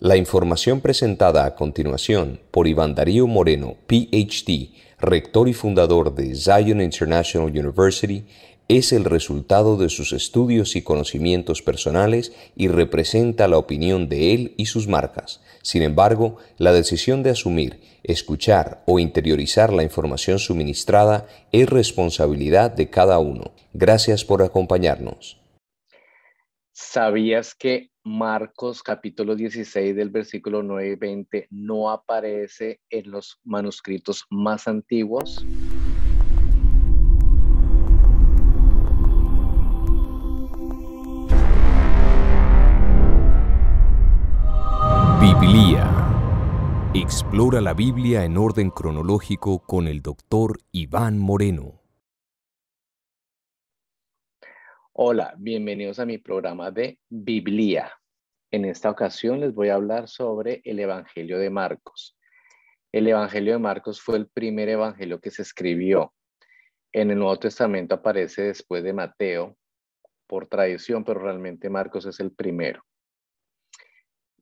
La información presentada a continuación por Iván Darío Moreno, PhD, rector y fundador de Zion International University, es el resultado de sus estudios y conocimientos personales y representa la opinión de él y sus marcas. Sin embargo, la decisión de asumir, escuchar o interiorizar la información suministrada es responsabilidad de cada uno. Gracias por acompañarnos. ¿Sabías que Marcos capítulo 16 del versículo 9 y 20 no aparece en los manuscritos más antiguos. Biblia. Explora la Biblia en orden cronológico con el doctor Iván Moreno. Hola, bienvenidos a mi programa de Biblia. En esta ocasión les voy a hablar sobre el Evangelio de Marcos. El Evangelio de Marcos fue el primer evangelio que se escribió. En el Nuevo Testamento aparece después de Mateo por tradición, pero realmente Marcos es el primero.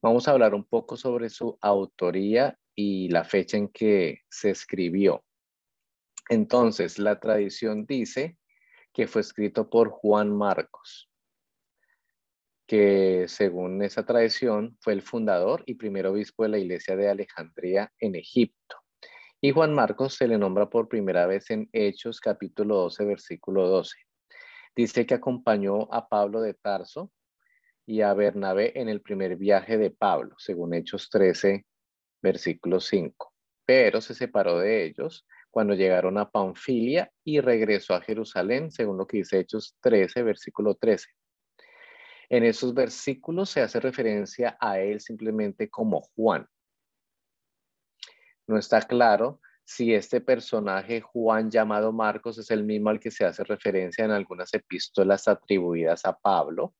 Vamos a hablar un poco sobre su autoría y la fecha en que se escribió. Entonces, la tradición dice que fue escrito por Juan Marcos, que según esa tradición fue el fundador y primer obispo de la iglesia de Alejandría en Egipto. Y Juan Marcos se le nombra por primera vez en Hechos capítulo 12, versículo 12. Dice que acompañó a Pablo de Tarso y a Bernabé en el primer viaje de Pablo, según Hechos 13, versículo 5. Pero se separó de ellos cuando llegaron a Panfilia y regresó a Jerusalén, según lo que dice Hechos 13, versículo 13. En esos versículos se hace referencia a él simplemente como Juan. No está claro si este personaje Juan llamado Marcos es el mismo al que se hace referencia en algunas epístolas atribuidas a Pablo,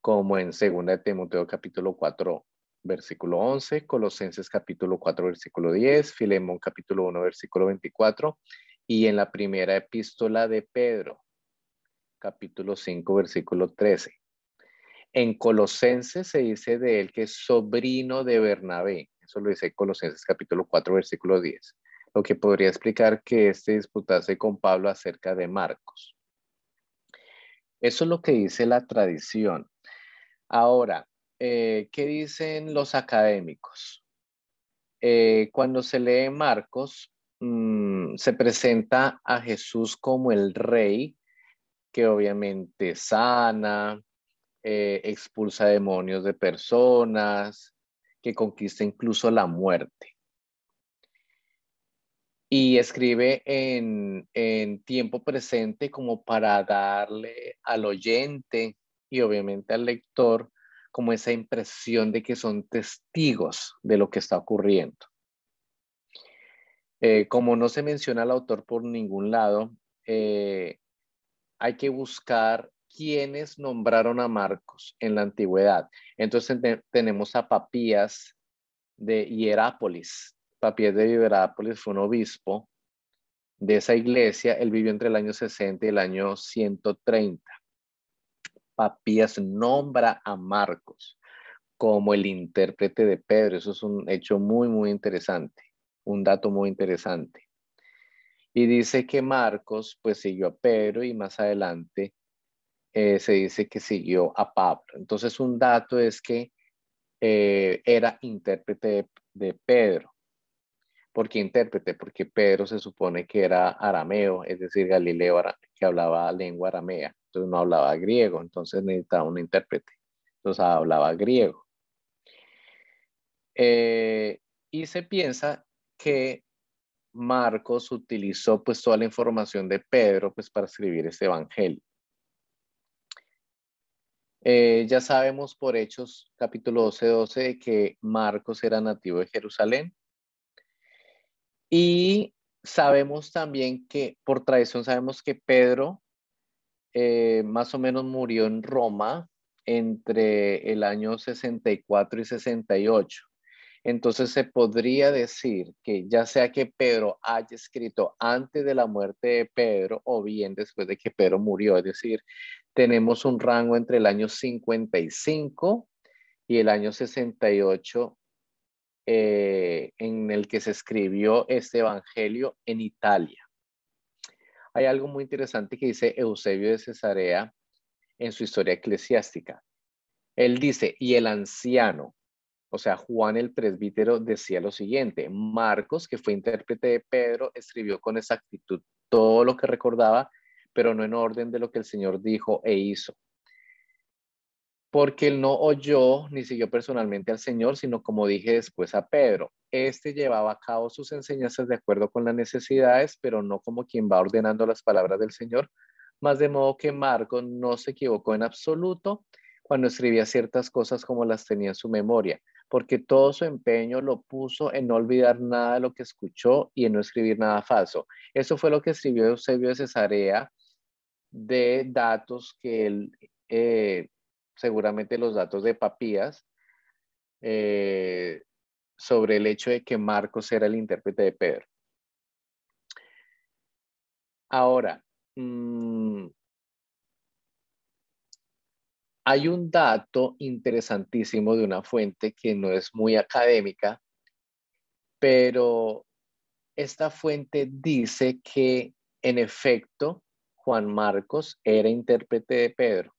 como en 2 de Timoteo capítulo 4, versículo 11, Colosenses capítulo 4, versículo 10, Filemón capítulo 1, versículo 24, y en la primera epístola de Pedro, capítulo 5, versículo 13. En Colosenses se dice de él que es sobrino de Bernabé. Eso lo dice Colosenses capítulo 4, versículo 10. Lo que podría explicar que este disputase con Pablo acerca de Marcos. Eso es lo que dice la tradición. Ahora, eh, ¿qué dicen los académicos? Eh, cuando se lee Marcos, mm, se presenta a Jesús como el rey, que obviamente sana, eh, expulsa demonios de personas, que conquista incluso la muerte y escribe en, en, tiempo presente como para darle al oyente y obviamente al lector como esa impresión de que son testigos de lo que está ocurriendo. Eh, como no se menciona al autor por ningún lado, eh, hay que buscar quiénes nombraron a Marcos en la antigüedad. Entonces tenemos a Papías de Hierápolis. Papías de Hierápolis fue un obispo de esa iglesia. Él vivió entre el año 60 y el año 130. Papías nombra a Marcos como el intérprete de Pedro. Eso es un hecho muy, muy interesante, un dato muy interesante. Y dice que Marcos pues siguió a Pedro y más adelante eh, se dice que siguió a Pablo. Entonces un dato es que eh, era intérprete de Pedro. ¿Por qué intérprete? Porque Pedro se supone que era arameo, es decir, Galileo que hablaba lengua aramea, entonces no hablaba griego, entonces necesitaba un intérprete, entonces hablaba griego. Eh, y se piensa que Marcos utilizó pues toda la información de Pedro pues para escribir este evangelio. Eh, ya sabemos por Hechos capítulo 12, 12 que Marcos era nativo de Jerusalén, y sabemos también que, por tradición, sabemos que Pedro eh, más o menos murió en Roma entre el año 64 y 68. Entonces se podría decir que ya sea que Pedro haya escrito antes de la muerte de Pedro o bien después de que Pedro murió, es decir, tenemos un rango entre el año 55 y el año 68 eh, en el que se escribió este Evangelio en Italia. Hay algo muy interesante que dice Eusebio de Cesarea en su historia eclesiástica. Él dice, y el anciano, o sea, Juan el presbítero decía lo siguiente, Marcos, que fue intérprete de Pedro, escribió con exactitud todo lo que recordaba, pero no en orden de lo que el Señor dijo e hizo porque él no oyó ni siguió personalmente al Señor, sino como dije después a Pedro. Este llevaba a cabo sus enseñanzas de acuerdo con las necesidades, pero no como quien va ordenando las palabras del Señor, más de modo que Marco no se equivocó en absoluto cuando escribía ciertas cosas como las tenía en su memoria, porque todo su empeño lo puso en no olvidar nada de lo que escuchó y en no escribir nada falso. Eso fue lo que escribió Eusebio de Cesarea de datos que él eh, seguramente los datos de Papías eh, sobre el hecho de que Marcos era el intérprete de Pedro. Ahora, mm, hay un dato interesantísimo de una fuente que no es muy académica, pero esta fuente dice que en efecto Juan Marcos era intérprete de Pedro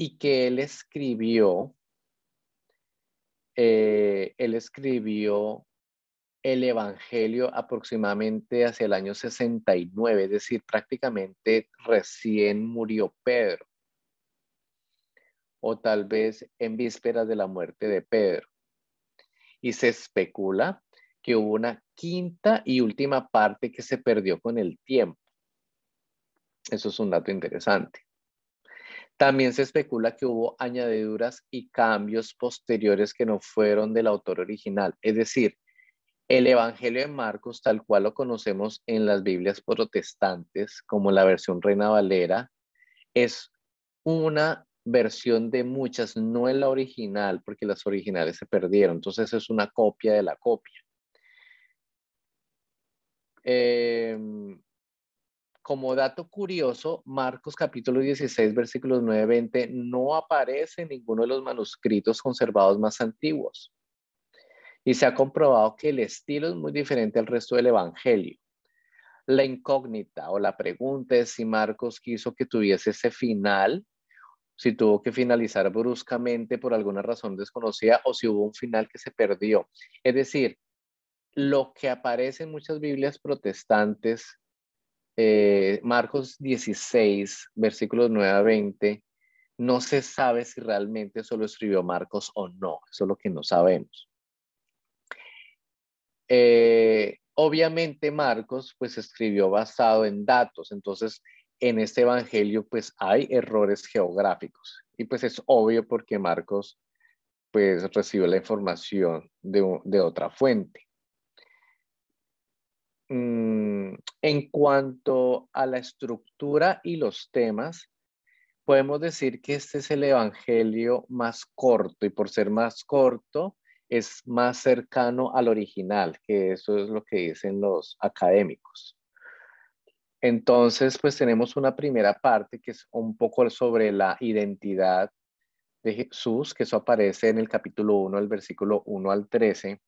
y que él escribió, eh, él escribió el Evangelio aproximadamente hacia el año 69, es decir, prácticamente recién murió Pedro, o tal vez en vísperas de la muerte de Pedro. Y se especula que hubo una quinta y última parte que se perdió con el tiempo. Eso es un dato interesante. También se especula que hubo añadiduras y cambios posteriores que no fueron del autor original, es decir, el Evangelio de Marcos, tal cual lo conocemos en las Biblias protestantes, como la versión Reina Valera, es una versión de muchas, no es la original, porque las originales se perdieron. Entonces es una copia de la copia. Eh, como dato curioso, Marcos capítulo 16, versículos 9 20, no aparece en ninguno de los manuscritos conservados más antiguos. Y se ha comprobado que el estilo es muy diferente al resto del Evangelio. La incógnita o la pregunta es si Marcos quiso que tuviese ese final, si tuvo que finalizar bruscamente por alguna razón desconocida o si hubo un final que se perdió. Es decir, lo que aparece en muchas Biblias protestantes eh, Marcos 16, versículos 9 a 20, no se sabe si realmente solo escribió Marcos o no. Eso es lo que no sabemos. Eh, obviamente Marcos pues escribió basado en datos, entonces en este evangelio pues hay errores geográficos y pues es obvio porque Marcos pues recibió la información de otra fuente. Mm, en cuanto a la estructura y los temas, podemos decir que este es el Evangelio más corto y por ser más corto es más cercano al original, que eso es lo que dicen los académicos. Entonces, pues tenemos una primera parte que es un poco sobre la identidad de Jesús, que eso aparece en el capítulo 1, el versículo 1 al 13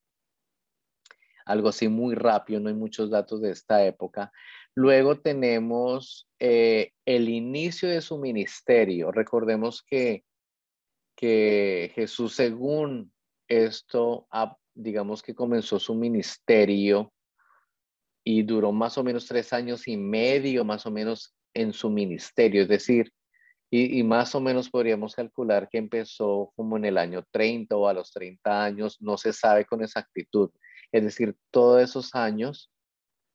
algo así muy rápido, no hay muchos datos de esta época. Luego tenemos eh, el inicio de su ministerio. Recordemos que, que Jesús, según esto, digamos que comenzó su ministerio y duró más o menos tres años y medio, más o menos, en su ministerio. Es decir, y, y, más o menos podríamos calcular que empezó como en el año 30 o a los 30 años, no se sabe con exactitud. Es decir, todos esos años,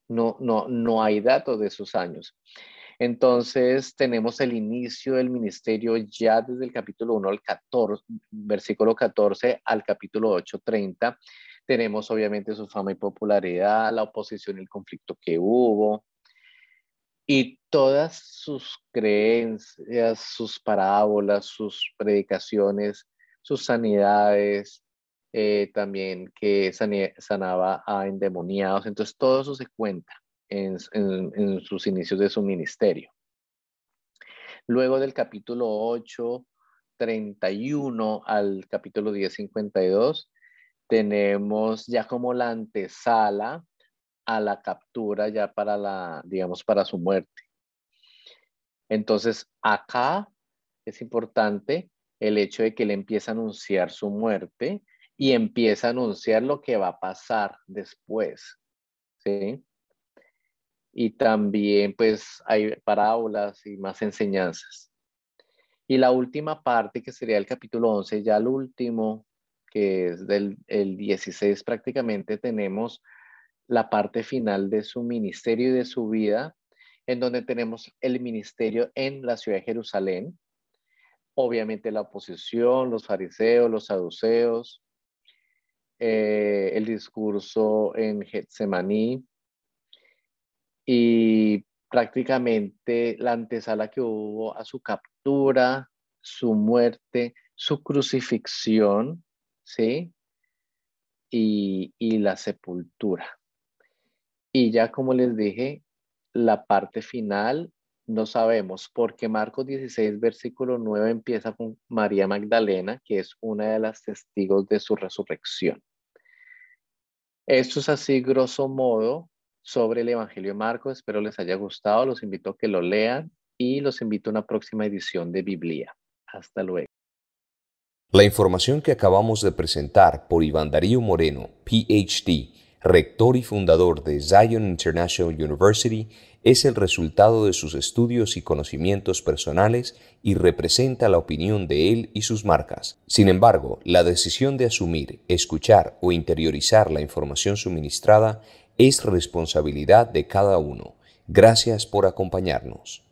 no, no, no hay datos de esos años. Entonces tenemos el inicio del ministerio ya desde el capítulo 1 al 14, versículo 14 al capítulo 8, 30. Tenemos obviamente su fama y popularidad, la oposición y el conflicto que hubo. Y todas sus creencias, sus parábolas, sus predicaciones, sus sanidades, eh, también que sanaba a endemoniados. Entonces todo eso se cuenta en, en sus inicios de su ministerio. Luego del capítulo 8, 31 al capítulo 10, 52, tenemos ya como la antesala a la captura ya para la, digamos, para su muerte. Entonces, acá es importante el hecho de que él empieza a anunciar su muerte y empieza a anunciar lo que va a pasar después. ¿sí? Y también pues hay parábolas y más enseñanzas. Y la última parte, que sería el capítulo 11, ya el último, que es del 16 prácticamente, tenemos la parte final de su ministerio y de su vida, en donde tenemos el ministerio en la ciudad de Jerusalén, obviamente la oposición, los fariseos, los saduceos, eh, el discurso en Getsemaní y prácticamente la antesala que hubo a su captura, su muerte, su crucifixión, ¿sí? Y, y la sepultura. Y ya como les dije, la parte final no sabemos, porque Marcos 16, versículo 9 empieza con María Magdalena, que es una de las testigos de su resurrección. Esto es así, grosso modo, sobre el Evangelio de Marcos. Espero les haya gustado. Los invito a que lo lean y los invito a una próxima edición de Biblia. Hasta luego. La información que acabamos de presentar por Iván Darío Moreno, PhD rector y fundador de Zion International University, es el resultado de sus estudios y conocimientos personales y representa la opinión de él y sus marcas. Sin embargo, la decisión de asumir, escuchar o interiorizar la información suministrada es responsabilidad de cada uno. Gracias por acompañarnos.